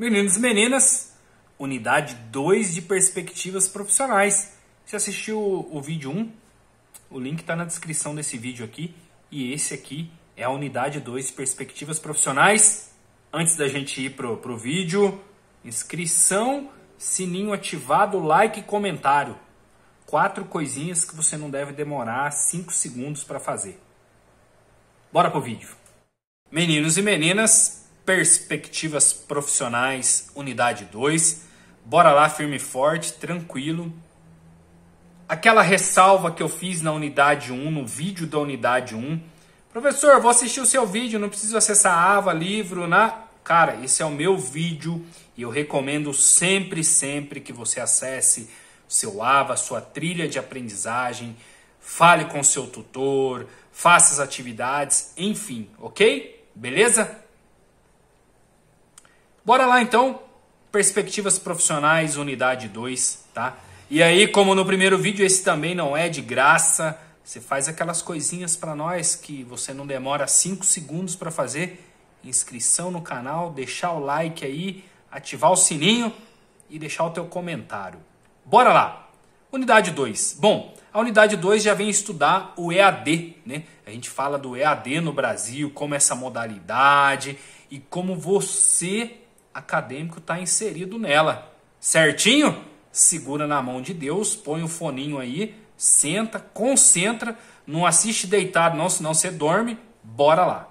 Meninos e meninas, unidade 2 de perspectivas profissionais. Se assistiu o, o vídeo 1, um, o link está na descrição desse vídeo aqui. E esse aqui é a unidade 2 de perspectivas profissionais. Antes da gente ir pro, pro vídeo, inscrição, sininho ativado, like e comentário. Quatro coisinhas que você não deve demorar 5 segundos para fazer. Bora pro vídeo. Meninos e meninas, Perspectivas Profissionais, Unidade 2. Bora lá, firme e forte, tranquilo. Aquela ressalva que eu fiz na unidade 1, no vídeo da unidade 1. Professor, vou assistir o seu vídeo, não preciso acessar a aba, livro, na. Cara, esse é o meu vídeo e eu recomendo sempre, sempre que você acesse seu AVA, sua trilha de aprendizagem, fale com seu tutor, faça as atividades, enfim, ok? Beleza? Bora lá então, perspectivas profissionais, unidade 2, tá? E aí, como no primeiro vídeo, esse também não é de graça. Você faz aquelas coisinhas para nós que você não demora 5 segundos para fazer. Inscrição no canal, deixar o like aí, ativar o sininho e deixar o teu comentário. Bora lá! Unidade 2. Bom, a unidade 2 já vem estudar o EAD, né? A gente fala do EAD no Brasil, como essa modalidade e como você acadêmico está inserido nela. Certinho? Segura na mão de Deus, põe o foninho aí, senta, concentra, não assiste deitado não, senão você dorme, bora lá.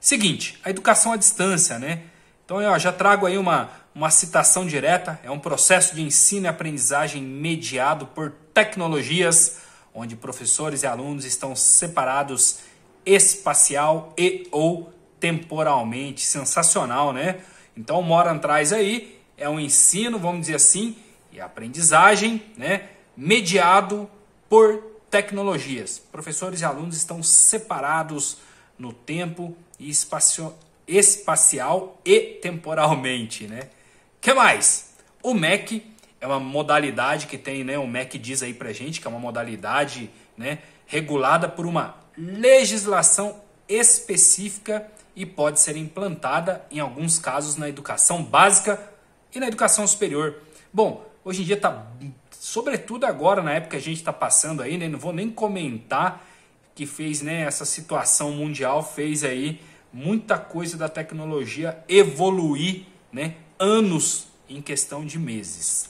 Seguinte, a educação à distância, né? Então eu já trago aí uma, uma citação direta, é um processo de ensino e aprendizagem mediado por tecnologias, onde professores e alunos estão separados espacial e ou temporalmente sensacional, né? Então mora Moran traz aí é um ensino, vamos dizer assim, e aprendizagem, né, mediado por tecnologias. Professores e alunos estão separados no tempo e espacio, espacial e temporalmente, né? Que mais? O MEC é uma modalidade que tem, né? O MEC diz aí pra gente que é uma modalidade, né, regulada por uma legislação específica e pode ser implantada, em alguns casos, na educação básica e na educação superior. Bom, hoje em dia está, sobretudo agora, na época que a gente está passando aí, né? Não vou nem comentar que fez, né? Essa situação mundial fez aí muita coisa da tecnologia evoluir, né? Anos em questão de meses.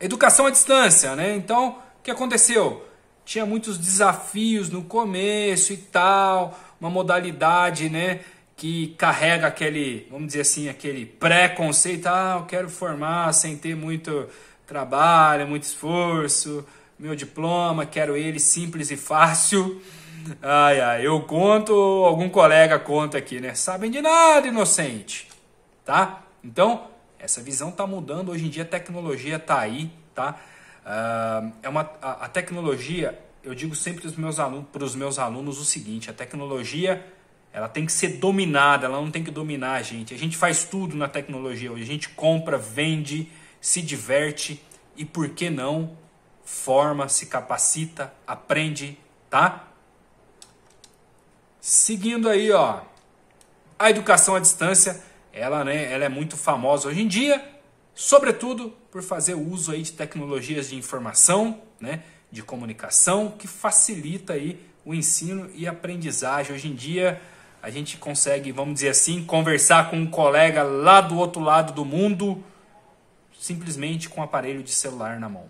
Educação à distância, né? Então, o que aconteceu? Tinha muitos desafios no começo e tal uma modalidade, né? Que carrega aquele, vamos dizer assim, aquele preconceito. Ah, eu quero formar sem ter muito trabalho, muito esforço, meu diploma, quero ele simples e fácil. Ai, ai, eu conto, algum colega conta aqui, né? Sabem de nada, inocente, tá? Então, essa visão tá mudando. Hoje em dia a tecnologia tá aí, tá? Uh, é uma, a, a tecnologia eu digo sempre para os meus alunos, meus alunos o seguinte: a tecnologia ela tem que ser dominada, ela não tem que dominar a gente. A gente faz tudo na tecnologia hoje. A gente compra, vende, se diverte e por que não forma, se capacita, aprende, tá? Seguindo aí, ó, a educação à distância, ela, né, ela é muito famosa hoje em dia, sobretudo por fazer uso aí de tecnologias de informação, né? de comunicação que facilita aí o ensino e aprendizagem. Hoje em dia a gente consegue, vamos dizer assim, conversar com um colega lá do outro lado do mundo simplesmente com um aparelho de celular na mão.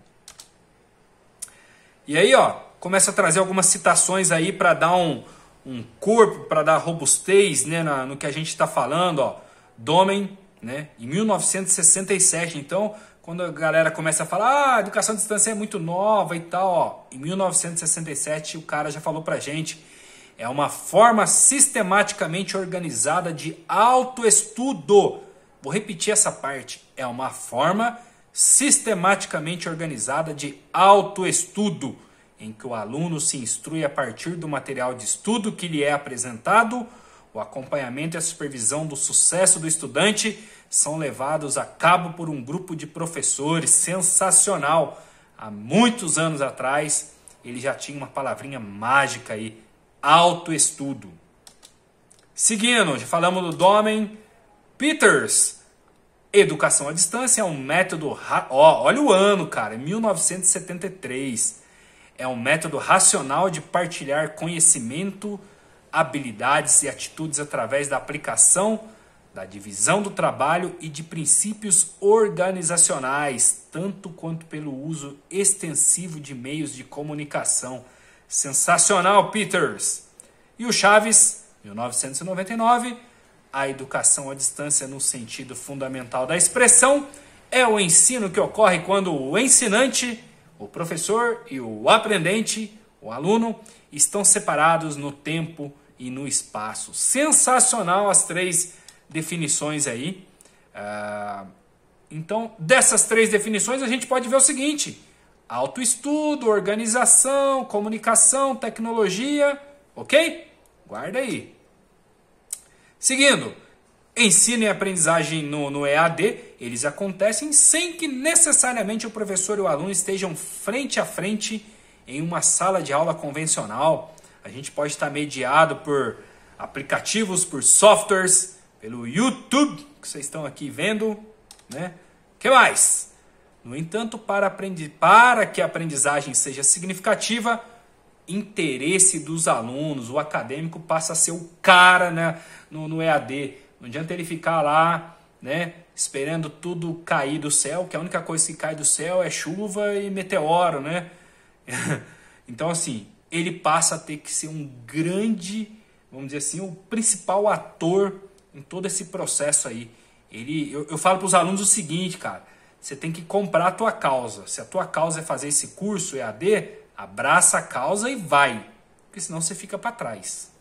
E aí, ó, começa a trazer algumas citações aí para dar um, um corpo, para dar robustez, né, na, no que a gente está falando, ó. Domen, né, em 1967. Então, quando a galera começa a falar, ah, a educação à distância é muito nova e tal, ó, em 1967 o cara já falou pra gente, é uma forma sistematicamente organizada de autoestudo. Vou repetir essa parte, é uma forma sistematicamente organizada de autoestudo, em que o aluno se instrui a partir do material de estudo que lhe é apresentado o acompanhamento e a supervisão do sucesso do estudante são levados a cabo por um grupo de professores sensacional. Há muitos anos atrás, ele já tinha uma palavrinha mágica aí: autoestudo. Seguindo, já falamos do Domen Peters. Educação à distância é um método. Ra... Ó, olha o ano, cara, 1973. É, é um método racional de partilhar conhecimento habilidades e atitudes através da aplicação da divisão do trabalho e de princípios organizacionais, tanto quanto pelo uso extensivo de meios de comunicação. Sensacional, Peters! E o Chaves, 1999, a educação à distância no sentido fundamental da expressão é o ensino que ocorre quando o ensinante, o professor e o aprendente, o aluno, estão separados no tempo e no espaço. Sensacional as três definições aí. Ah, então, dessas três definições, a gente pode ver o seguinte: autoestudo, organização, comunicação, tecnologia, ok? Guarda aí. Seguindo, ensino e aprendizagem no, no EAD, eles acontecem sem que necessariamente o professor e o aluno estejam frente a frente em uma sala de aula convencional a gente pode estar mediado por aplicativos, por softwares, pelo YouTube, que vocês estão aqui vendo, né? que mais? No entanto, para, aprendi para que a aprendizagem seja significativa, interesse dos alunos, o acadêmico passa a ser o cara né, no, no EAD. Não adianta ele ficar lá, né, esperando tudo cair do céu, que a única coisa que cai do céu é chuva e meteoro, né? então, assim, ele passa a ter que ser um grande, vamos dizer assim, o principal ator em todo esse processo aí. Ele, eu, eu falo para os alunos o seguinte, cara, você tem que comprar a tua causa. Se a tua causa é fazer esse curso EAD, abraça a causa e vai, porque senão você fica para trás.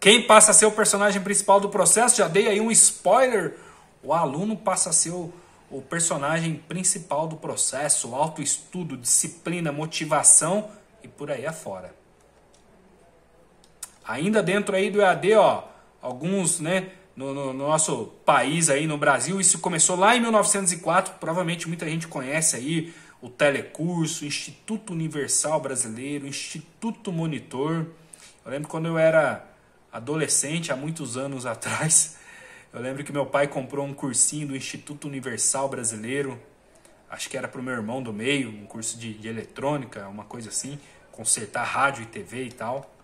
Quem passa a ser o personagem principal do processo? Já dei aí um spoiler. O aluno passa a ser o o personagem principal do processo, autoestudo, disciplina, motivação e por aí afora. Ainda dentro aí do EAD, ó, alguns, né, no, no, no nosso país aí, no Brasil, isso começou lá em 1904, provavelmente muita gente conhece aí o Telecurso, Instituto Universal Brasileiro, Instituto Monitor. Eu lembro quando eu era adolescente, há muitos anos atrás, eu lembro que meu pai comprou um cursinho do Instituto Universal Brasileiro, acho que era para o meu irmão do meio, um curso de, de eletrônica, uma coisa assim, consertar rádio e TV e tal.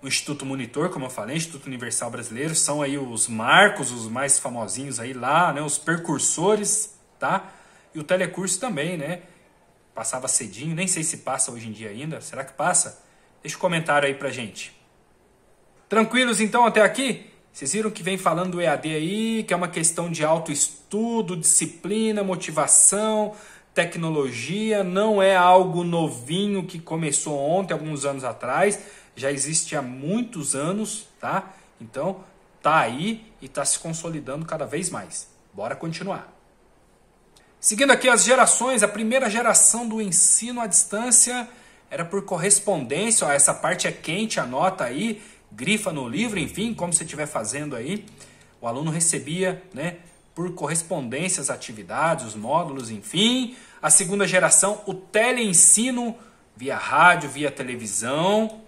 O Instituto Monitor, como eu falei, Instituto Universal Brasileiro, são aí os marcos, os mais famosinhos aí lá, né, os percursores, tá? E o telecurso também, né? Passava cedinho, nem sei se passa hoje em dia ainda, será que passa? Deixa o um comentário aí pra gente. Tranquilos então até aqui? Vocês viram que vem falando do EAD aí, que é uma questão de autoestudo, disciplina, motivação, tecnologia, não é algo novinho que começou ontem, alguns anos atrás, já existe há muitos anos, tá? Então, tá aí e tá se consolidando cada vez mais. Bora continuar. Seguindo aqui as gerações, a primeira geração do ensino à distância era por correspondência, ó, essa parte é quente, anota aí, grifa no livro, enfim, como você estiver fazendo aí. O aluno recebia, né, por correspondência as atividades, os módulos, enfim. A segunda geração, o teleensino via rádio, via televisão.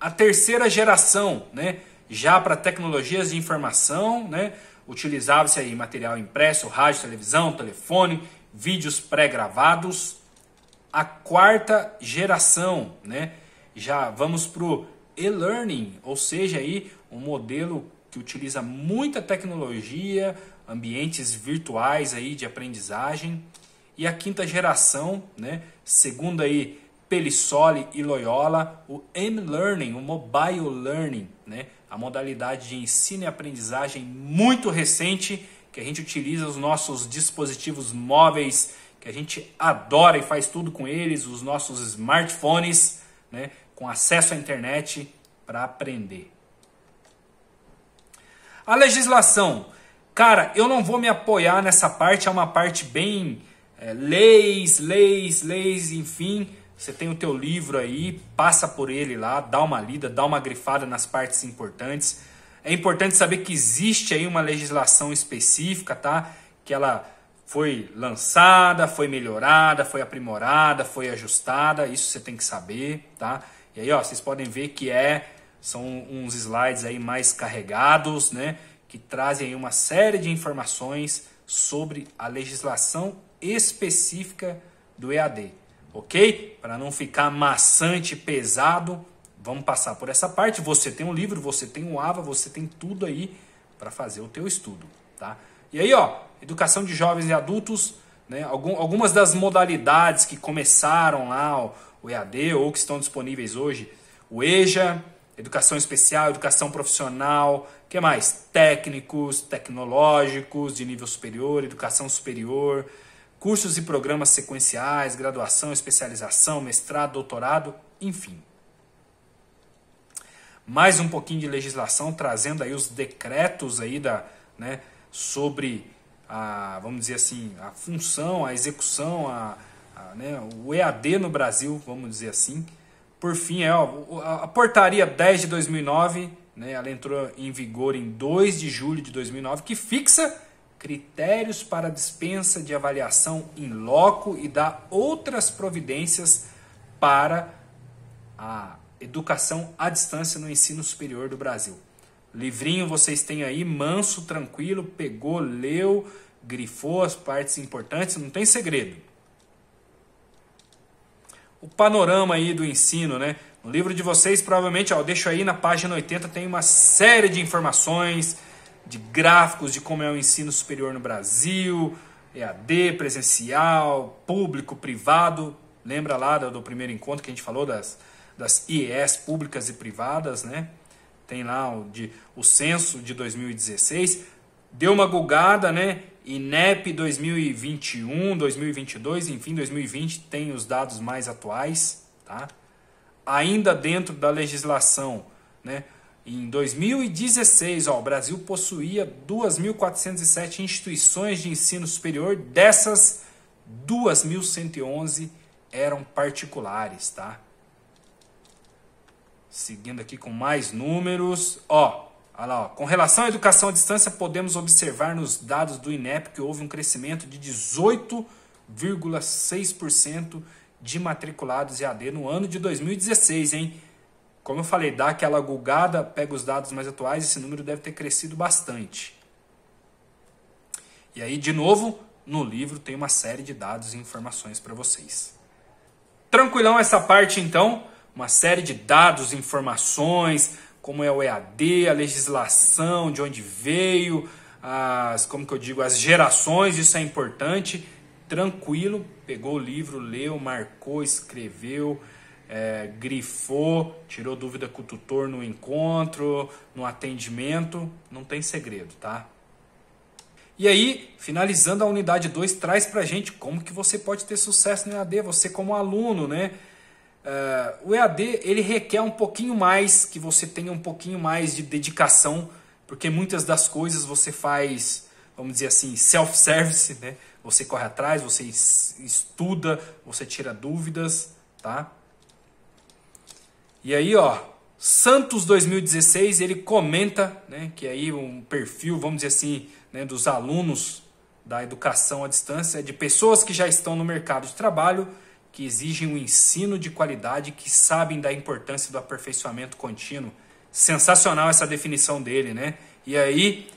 A terceira geração, né, já para tecnologias de informação, né, utilizava-se aí material impresso, rádio, televisão, telefone, vídeos pré-gravados. A quarta geração, né, já vamos para o e-learning, ou seja, aí um modelo que utiliza muita tecnologia, ambientes virtuais aí de aprendizagem. E a quinta geração, né, segundo aí Pelissoli e Loyola, o M-Learning, o Mobile Learning, né, a modalidade de ensino e aprendizagem muito recente que a gente utiliza os nossos dispositivos móveis, que a gente adora e faz tudo com eles, os nossos smartphones, né? com acesso à internet para aprender. A legislação. Cara, eu não vou me apoiar nessa parte, é uma parte bem é, leis, leis, leis, enfim. Você tem o teu livro aí, passa por ele lá, dá uma lida, dá uma grifada nas partes importantes. É importante saber que existe aí uma legislação específica, tá? Que ela foi lançada, foi melhorada, foi aprimorada, foi ajustada, isso você tem que saber, tá? E aí, ó, vocês podem ver que é são uns slides aí mais carregados, né, que trazem aí uma série de informações sobre a legislação específica do EAD, ok? Para não ficar maçante, pesado, vamos passar por essa parte. Você tem um livro, você tem um AVA, você tem tudo aí para fazer o teu estudo, tá? E aí, ó, educação de jovens e adultos né, algum, algumas das modalidades que começaram lá o, o EAD ou que estão disponíveis hoje, o EJA, educação especial, educação profissional, que mais? Técnicos, tecnológicos de nível superior, educação superior, cursos e programas sequenciais, graduação, especialização, mestrado, doutorado, enfim. Mais um pouquinho de legislação trazendo aí os decretos aí da, né, sobre a, vamos dizer assim, a função, a execução, a, a né, o EAD no Brasil, vamos dizer assim. Por fim, é, ó, a portaria 10 de 2009, né, ela entrou em vigor em 2 de julho de 2009, que fixa critérios para dispensa de avaliação em loco e dá outras providências para a educação à distância no ensino superior do Brasil. Livrinho vocês têm aí, manso, tranquilo, pegou, leu, grifou as partes importantes, não tem segredo. O panorama aí do ensino, né? No livro de vocês, provavelmente, ó, deixo aí na página 80, tem uma série de informações, de gráficos de como é o ensino superior no Brasil, EAD, presencial, público, privado. Lembra lá do, do primeiro encontro que a gente falou das, das IES públicas e privadas, né? tem lá o, de, o censo de 2016, deu uma gulgada, né? INEP 2021, 2022, enfim, 2020 tem os dados mais atuais, tá? Ainda dentro da legislação, né? Em 2016, ó, o Brasil possuía 2.407 instituições de ensino superior, dessas 2.111 eram particulares, tá? Seguindo aqui com mais números. Ó, olha lá, ó. com relação à educação à distância, podemos observar nos dados do INEP que houve um crescimento de 18,6% de matriculados EAD no ano de 2016, hein? Como eu falei, dá aquela gulgada, pega os dados mais atuais, esse número deve ter crescido bastante. E aí, de novo, no livro tem uma série de dados e informações para vocês. Tranquilão essa parte então uma série de dados, informações, como é o EAD, a legislação, de onde veio, as, como que eu digo, as gerações, isso é importante. Tranquilo, pegou o livro, leu, marcou, escreveu, é, grifou, tirou dúvida com o tutor no encontro, no atendimento, não tem segredo, tá? E aí, finalizando a unidade 2, traz pra gente como que você pode ter sucesso no EAD, você como aluno, né? Uh, o EAD ele requer um pouquinho mais que você tenha um pouquinho mais de dedicação, porque muitas das coisas você faz, vamos dizer assim, self-service, né? Você corre atrás, você estuda, você tira dúvidas, tá? E aí, ó, Santos 2016 ele comenta, né? Que aí um perfil, vamos dizer assim, né, dos alunos da educação à distância, de pessoas que já estão no mercado de trabalho que exigem um ensino de qualidade, que sabem da importância do aperfeiçoamento contínuo. Sensacional essa definição dele, né? E aí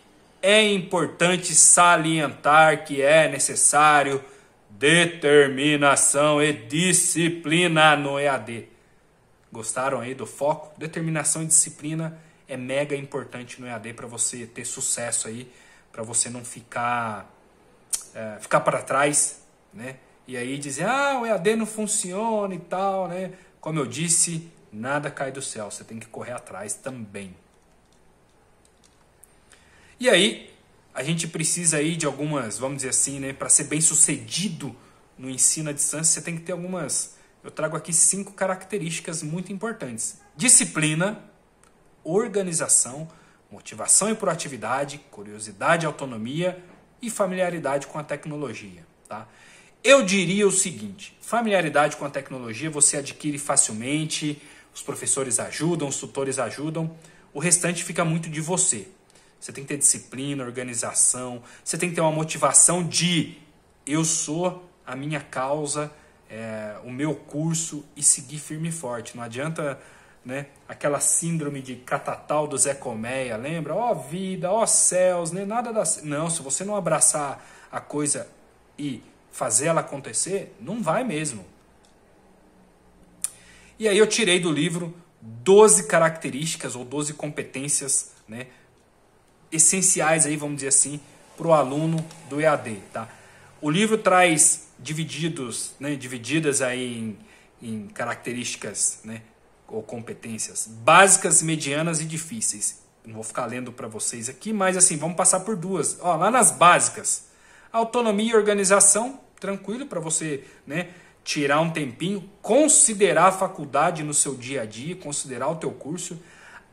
é importante salientar que é necessário determinação e disciplina no EAD. Gostaram aí do foco? Determinação e disciplina é mega importante no EAD para você ter sucesso aí, para você não ficar é, ficar para trás, né? E aí dizem, ah, o EAD não funciona e tal, né? Como eu disse, nada cai do céu, você tem que correr atrás também. E aí, a gente precisa aí de algumas, vamos dizer assim, né, para ser bem sucedido no ensino à distância, você tem que ter algumas. Eu trago aqui cinco características muito importantes: disciplina, organização, motivação e proatividade, curiosidade, autonomia e familiaridade com a tecnologia, tá? Eu diria o seguinte: familiaridade com a tecnologia você adquire facilmente, os professores ajudam, os tutores ajudam, o restante fica muito de você. Você tem que ter disciplina, organização, você tem que ter uma motivação de eu sou a minha causa, é, o meu curso e seguir firme e forte. Não adianta né, aquela síndrome de catatal do Zé Colmeia, lembra? Ó oh, vida, ó oh, céus, nem né? nada da. Não, se você não abraçar a coisa e fazer ela acontecer? Não vai mesmo. E aí eu tirei do livro 12 características ou 12 competências né, essenciais, aí, vamos dizer assim, para o aluno do EAD. Tá? O livro traz divididos, né, divididas aí em, em características né, ou competências básicas, medianas e difíceis. Não vou ficar lendo para vocês aqui, mas assim, vamos passar por duas. Ó, lá nas básicas, Autonomia e organização, tranquilo para você, né? Tirar um tempinho, considerar a faculdade no seu dia a dia, considerar o teu curso.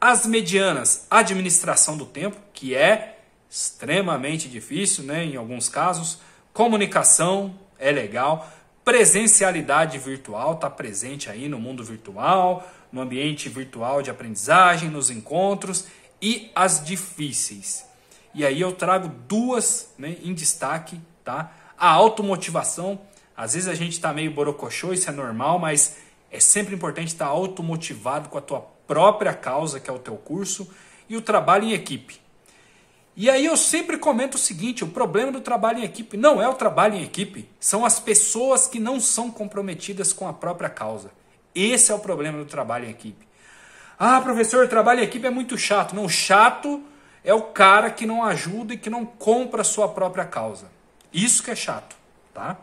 As medianas, administração do tempo, que é extremamente difícil, né, em alguns casos. Comunicação é legal. Presencialidade virtual está presente aí no mundo virtual, no ambiente virtual de aprendizagem, nos encontros e as difíceis e aí eu trago duas né, em destaque, tá? A automotivação. Às vezes a gente está meio borocochô, isso é normal, mas é sempre importante estar tá automotivado com a tua própria causa, que é o teu curso, e o trabalho em equipe. E aí eu sempre comento o seguinte: o problema do trabalho em equipe não é o trabalho em equipe, são as pessoas que não são comprometidas com a própria causa. Esse é o problema do trabalho em equipe. Ah, professor, trabalho em equipe é muito chato. Não, chato é o cara que não ajuda e que não compra a sua própria causa. Isso que é chato, tá?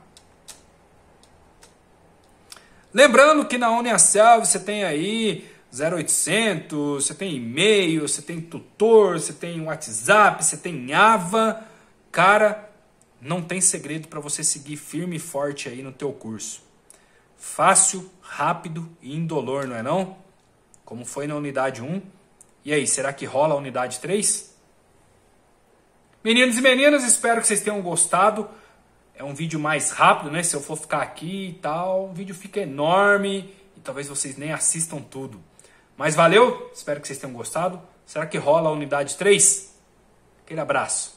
Lembrando que na Uniacel você tem aí 0800, você tem e-mail, você tem tutor, você tem WhatsApp, você tem AVA. Cara, não tem segredo para você seguir firme e forte aí no teu curso. Fácil, rápido e indolor, não é não? Como foi na unidade 1, e aí, será que rola a unidade 3? Meninos e meninas, espero que vocês tenham gostado. É um vídeo mais rápido, né? Se eu for ficar aqui e tal, o vídeo fica enorme e talvez vocês nem assistam tudo. Mas valeu, espero que vocês tenham gostado. Será que rola a unidade 3? Aquele abraço.